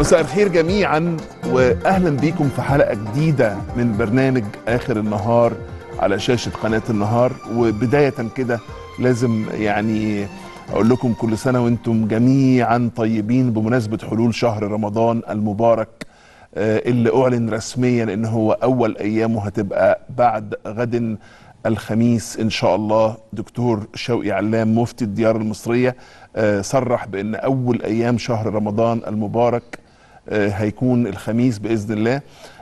مساء الخير جميعا واهلا بيكم في حلقه جديده من برنامج اخر النهار على شاشه قناه النهار وبدايه كده لازم يعني اقول لكم كل سنه وانتم جميعا طيبين بمناسبه حلول شهر رمضان المبارك آه، اللي اعلن رسميا ان هو اول ايامه هتبقى بعد غد الخميس ان شاء الله دكتور شوقي علام مفتي الديار المصريه آه، صرح بان اول ايام شهر رمضان المبارك آه، هيكون الخميس باذن الله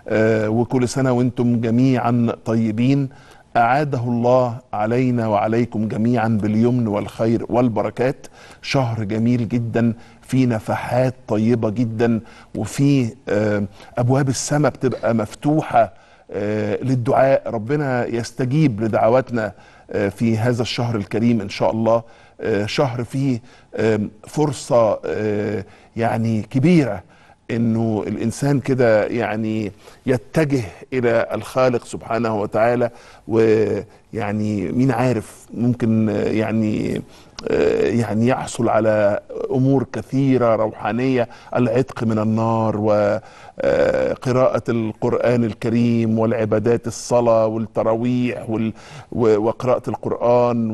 آه، وكل سنه وانتم جميعا طيبين أعاده الله علينا وعليكم جميعا باليمن والخير والبركات شهر جميل جدا في نفحات طيبة جدا وفي آه، أبواب السماء بتبقى مفتوحة للدعاء ربنا يستجيب لدعواتنا في هذا الشهر الكريم إن شاء الله شهر فيه فرصة يعني كبيرة انه الانسان كده يعني يتجه الى الخالق سبحانه وتعالى ويعني مين عارف ممكن يعني آه، يعني يحصل على امور كثيره روحانيه العتق من النار وقراءه آه، القران الكريم والعبادات الصلاه والتراويح وقراءه القران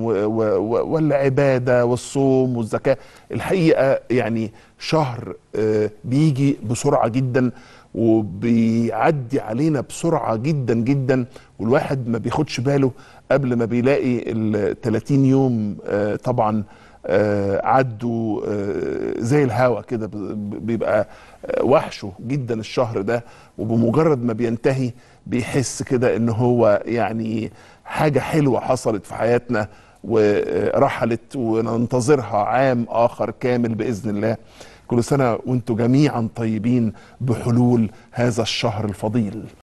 والعباده والصوم والزكاه الحقيقه يعني شهر آه، بيجي بسرعه جدا وبيعدي علينا بسرعه جدا جدا والواحد ما بياخدش باله قبل ما بيلاقي ال 30 يوم آه، طبعا آه، عدوا آه، زي الهوا كده بيبقى آه، وحشه جدا الشهر ده وبمجرد ما بينتهي بيحس كده ان هو يعني حاجه حلوه حصلت في حياتنا ورحلت وننتظرها عام اخر كامل باذن الله كل سنه وانتم جميعا طيبين بحلول هذا الشهر الفضيل